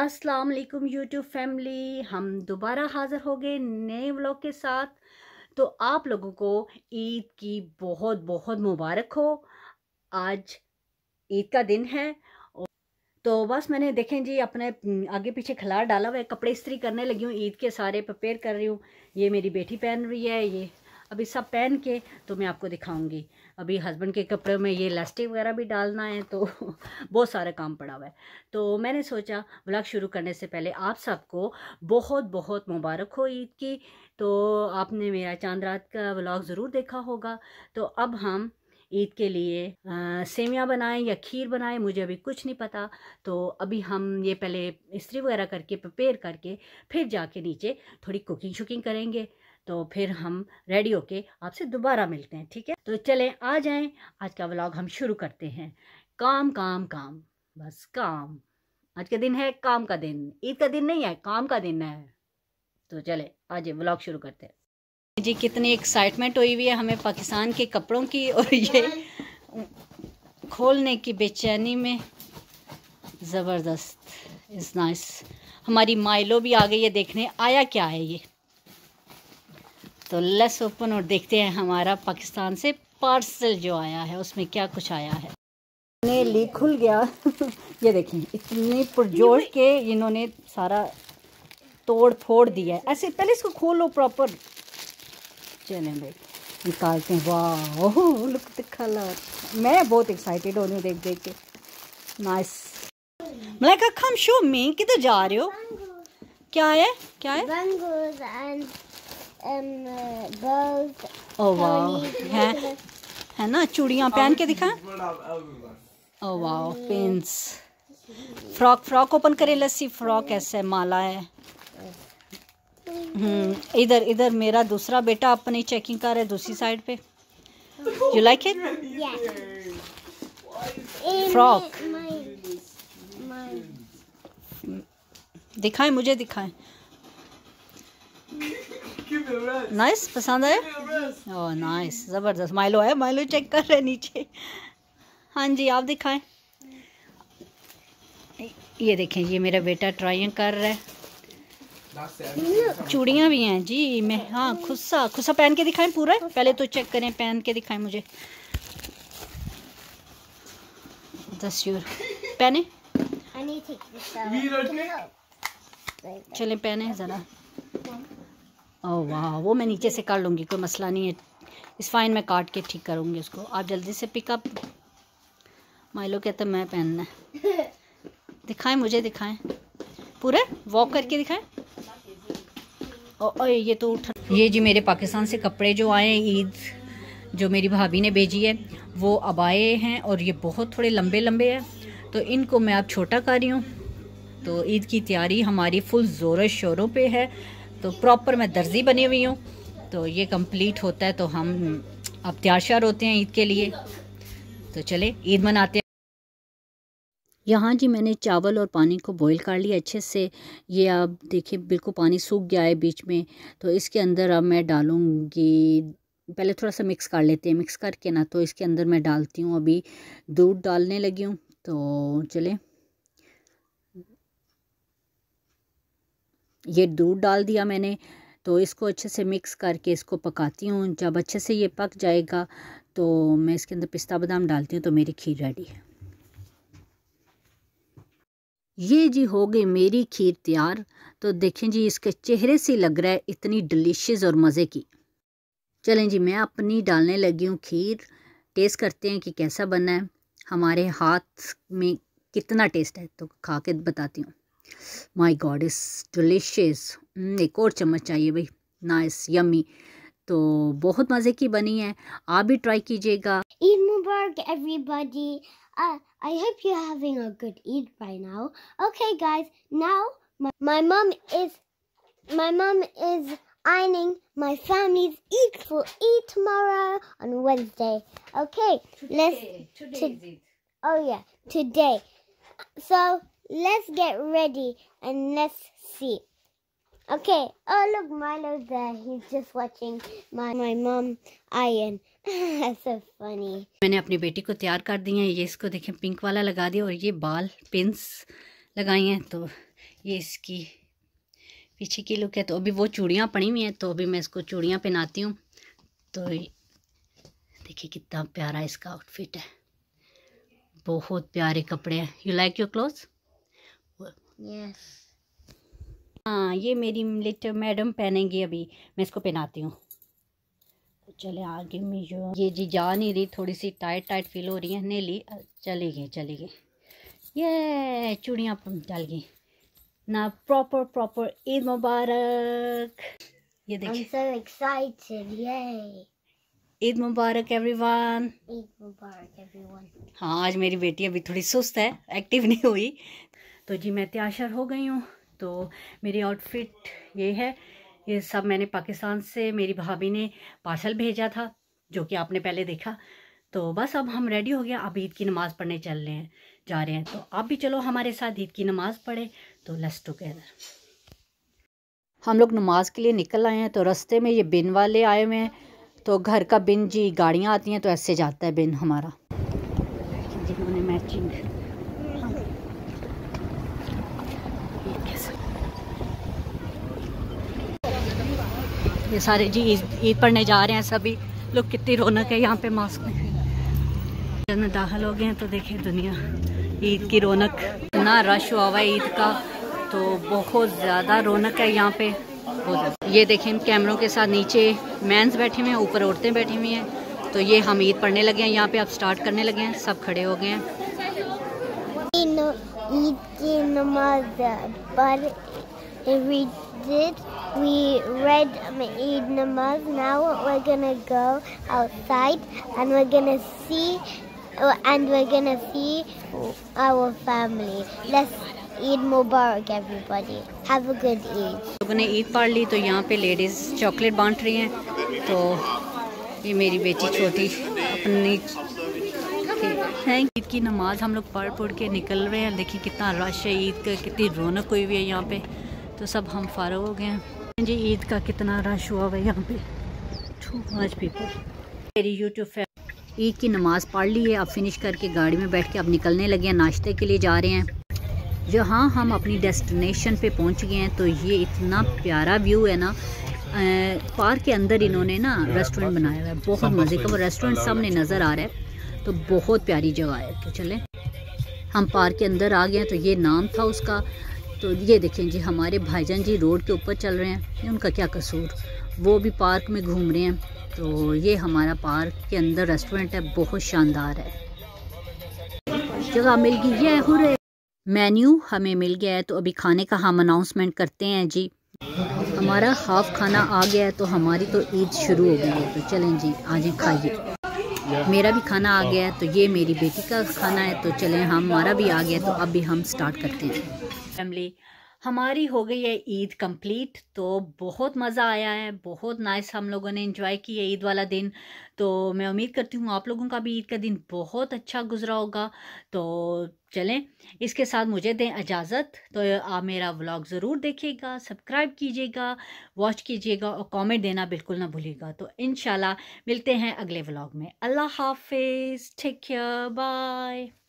अस्सलाम वालेकुम YouTube family हम दोबारा हाज़िर हो गए नए व्लॉग के साथ तो आप लोगों को ईद की बहुत बहुत मुबारक हो आज ईद का दिन है तो बस मैंने देखें जी अपने हम्म, आगे पीछे खिलाड़ डाला हुआ है कपड़े इस्त्री करने लगी हूँ ईद के सारे प्रिपेयर कर रही हूँ ये मेरी बेटी पहन रही है ये अभी सब पहन के तो मैं आपको दिखाऊंगी अभी हस्बैंड के कपड़े में ये इलास्टिक वगैरह भी डालना है तो बहुत सारा काम पड़ा हुआ है तो मैंने सोचा ब्लॉग शुरू करने से पहले आप सबको बहुत बहुत मुबारक हो ईद की तो आपने मेरा चांद रात का ब्लॉग ज़रूर देखा होगा तो अब हम ईद के लिए सेवियाँ बनाएं या खीर बनाएं मुझे अभी कुछ नहीं पता तो अभी हम ये पहले इस्त्री वगैरह करके प्रपेयर करके फिर जाके नीचे थोड़ी कुकिंग शुकिंग करेंगे तो फिर हम रेडी होके आपसे दोबारा मिलते हैं ठीक है तो चलें आ जाएं आज का व्लॉग हम शुरू करते हैं काम काम काम बस काम आज का दिन है काम का दिन ईद का दिन नहीं है काम का दिन है तो चले आज व्लॉग शुरू करते हैं जी कितनी एक्साइटमेंट हुई हुई है हमें पाकिस्तान के कपड़ों की और ये खोलने की बेचैनी में ज़बरदस्त इज़ नाइस हमारी माइलो भी आ गई है देखने आया क्या है ये तो लेस ओपन और देखते हैं हमारा पाकिस्तान से पार्सल जो आया है उसमें क्या कुछ आया है ने ली खुल गया ये देखिए इतने पुरजोर के इन्होंने सारा तोड़ फोड़ दिया है ऐसे पहले इसको खोलो प्रॉपर चलें भाई निकालते हैं वाह लुक द कलर मैं बहुत एक्साइटेड हो रही हूँ देख देख के nice Malaika come show me किधर जा रहे हो क्या है क्या है um, both. Oh wow! है है ना चूड़ियाँ पहन के दिखा oh wow pins frock frock open करे लस्सी फ्रॉक ऐसे माला है हम्म इधर इधर मेरा दूसरा बेटा अपनी चेकिंग कर रहा है दूसरी साइड पे यू लाइक इट फ्रॉक दिखाएं मुझे दिखाएं नाइस पसंद आया ओह नाइस ज़बरदस्त माइलो है माइलो चेक कर रहे नीचे हाँ जी आप दिखाएं ये देखें ये मेरा बेटा ट्राइंग कर रहा है चूड़ियाँ भी हैं जी मैं हाँ खुस्सा खुस्सा पहन के दिखाएं पूरा पहले तो चेक करें पहन के दिखाएं मुझे दस यूर पहने चले पहने ज़रा वाह oh, वो मैं नीचे से काट लूँगी कोई मसला नहीं है इस फाइन में काट के ठीक करूँगी उसको आप जल्दी से पिकअप माइलो कहते मैं पहनना है दिखाएं मुझे दिखाएं पूरे वॉक करके दिखाएं और ये तो उठ ये जी मेरे पाकिस्तान से कपड़े जो आए हैं ईद जो मेरी भाभी ने भेजी है वो अब आए हैं और ये बहुत थोड़े लंबे लंबे हैं तो इनको मैं अब छोटा कर रही हूँ तो ईद की तैयारी हमारी फुल ज़ोर शोरों पे है तो प्रॉपर मैं दर्जी बनी हुई हूँ तो ये कंप्लीट होता है तो हम अब त्याशार होते हैं ईद के लिए तो चले ईद मनाते हैं यहाँ जी मैंने चावल और पानी को बॉईल कर लिया अच्छे से ये आप देखिए बिल्कुल पानी सूख गया है बीच में तो इसके अंदर अब मैं डालूँगी पहले थोड़ा सा मिक्स कर लेते हैं मिक्स करके ना तो इसके अंदर मैं डालती हूँ अभी दूध डालने लगी हूँ तो चले ये दूध डाल दिया मैंने तो इसको अच्छे से मिक्स करके इसको पकाती हूँ जब अच्छे से ये पक जाएगा तो मैं इसके अंदर पिस्ता बादाम डालती हूँ तो मेरी खीर रेडी है ये जी हो गई मेरी खीर तैयार तो देखें जी इसके चेहरे से लग रहा है इतनी डिलीशियस और मज़े की चलें जी मैं अपनी डालने लगी हूँ खीर टेस्ट करते हैं कि कैसा बना है हमारे हाथ में कितना टेस्ट है तो खा के बताती हूँ माई गॉड इस डिलिशियस एक और चम्मच चाहिए भाई नाइस यमी तो बहुत मज़े की बनी है आप भी ट्राई कीजिएगा ईद मुबारक everybody I hope you having a good Eid bye now okay guys now my mum is my mum is ironing my families Eid for Eid tomorrow on Wednesday okay let's today oh yeah today so Let's get ready and let's see. Okay. Oh, look, Milo's there. He's just watching my my mom iron. so funny. मैंने अपनी बेटी को तैयार कर दी है ये इसको देखें पिंक वाला लगा दिया और ये बाल पिंस लगाई हैं तो ये इसकी पीछे की लुक है तो अभी वो चूड़ियाँ पड़ी हुई हैं तो अभी मैं इसको चूड़ियाँ पहनाती हूँ तो देखिए कितना प्यारा इसका आउटफिट है बहुत प्यारे कपड़े हैं you like your cloth yes हाँ ये मेरी लिट मैडम पहनेंगी अभी मैं इसको पहनाती हूँ तो चले आगे में जो ये जी जा नहीं रही थोड़ी सी टाइट टाइट फील हो रही है नेली चले गए चले गए ये चूड़ियाँ डाल गई ना प्रॉपर प्रॉपर ईद मुबारक ये देखिए ईद मुबारक एवरीवन ईद मुबारक एवरीवन हाँ आज मेरी बेटी अभी थोड़ी सुस्त है एक्टिव नहीं हुई तो जी मैं त्याशर हो गई हूँ तो मेरी आउटफिट ये है ये सब मैंने पाकिस्तान से मेरी भाभी ने पार्सल भेजा था जो कि आपने पहले देखा तो बस अब हम रेडी हो गया अब ईद की नमाज़ पढ़ने चल रहे हैं जा रहे हैं तो आप भी चलो हमारे साथ ईद की नमाज़ पढ़े तो लस टुगेदर हम लोग नमाज़ के लिए निकल आए हैं तो रस्ते में ये बिन वाले आए हुए हैं तो घर का बिन जी गाड़ियाँ आती हैं तो ऐसे जाता है बिन हमारा जिन्होंने मैचिंग ये सारे जी ईद पढ़ने जा रहे हैं सभी लोग कितनी रौनक है यहाँ पे मास्क में दाखिल हो गए हैं तो देखिए दुनिया ईद की रौनक इतना रश हुआ हुआ ईद का तो बहुत ज़्यादा रौनक है यहाँ पे ये देखें कैमरों के साथ नीचे मैंस बैठे हुए हैं ऊपर औरतें बैठी हुई हैं तो ये हम ईद पढ़ने लगे हैं यहाँ पे अब स्टार्ट करने लगे हैं सब खड़े हो गए हैं ईद की नमाज पर we read Eid Namaz. Now we're gonna go outside and we're gonna see and we're gonna see our family. Let's Eid Mubarak, everybody. Have a good Eid. लोगों ने ईद पढ़ ली तो यहाँ पे लेडीज़ चॉकलेट बांट रही हैं तो ये मेरी बेटी छोटी अपनी थैंक ईद की नमाज हम लोग पढ़ पढ़ के निकल रहे हैं देखिए कितना रश है ईद का कितनी रौनक हुई हुई है यहाँ पे तो सब हम फारग हो गए हैं जी ईद का कितना रश हुआ हुआ है यहाँ पे टू मच पीपल मेरी यूट्यूब ईद की नमाज़ पढ़ ली है अब फिनिश करके गाड़ी में बैठ के अब निकलने लगे हैं नाश्ते के लिए जा रहे हैं जहाँ हम अपनी डेस्टिनेशन पे पहुँच गए हैं तो ये इतना प्यारा व्यू है ना पार्क के अंदर इन्होंने ना रेस्टोरेंट बनाया हुआ है बहुत मज़े का वो रेस्टोरेंट सामने नज़र आ रहा है तो बहुत प्यारी जगह है तो चले हम पार्क के अंदर आ गए हैं तो ये नाम था उसका तो ये देखें जी हमारे भाईजान जी रोड के ऊपर चल रहे हैं उनका क्या कसूर वो भी पार्क में घूम रहे हैं तो ये हमारा पार्क के अंदर रेस्टोरेंट है बहुत शानदार है जगह मिल गई है हुरे मेन्यू हमें मिल गया है तो अभी खाने का हम अनाउंसमेंट करते हैं जी हमारा हाफ खाना आ गया है तो हमारी तो ईद शुरू हो गई है तो चलें जी आज खाइए मेरा भी खाना आ गया है तो ये मेरी बेटी का खाना है तो चलें हमारा भी आ गया तो अब भी हम स्टार्ट करते हैं फैमिली हमारी हो गई है ईद कंप्लीट तो बहुत मज़ा आया है बहुत नाइस हम लोगों ने इन्जॉय किया ईद वाला दिन तो मैं उम्मीद करती हूँ आप लोगों का भी ईद का दिन बहुत अच्छा गुजरा होगा तो चलें इसके साथ मुझे दें इजाज़त तो आप मेरा व्लॉग ज़रूर देखिएगा सब्सक्राइब कीजिएगा वॉच कीजिएगा और कमेंट देना बिल्कुल ना भूलिएगा तो इन मिलते हैं अगले व्लाग में अल्लाह हाफिज़ टेक केयर बाय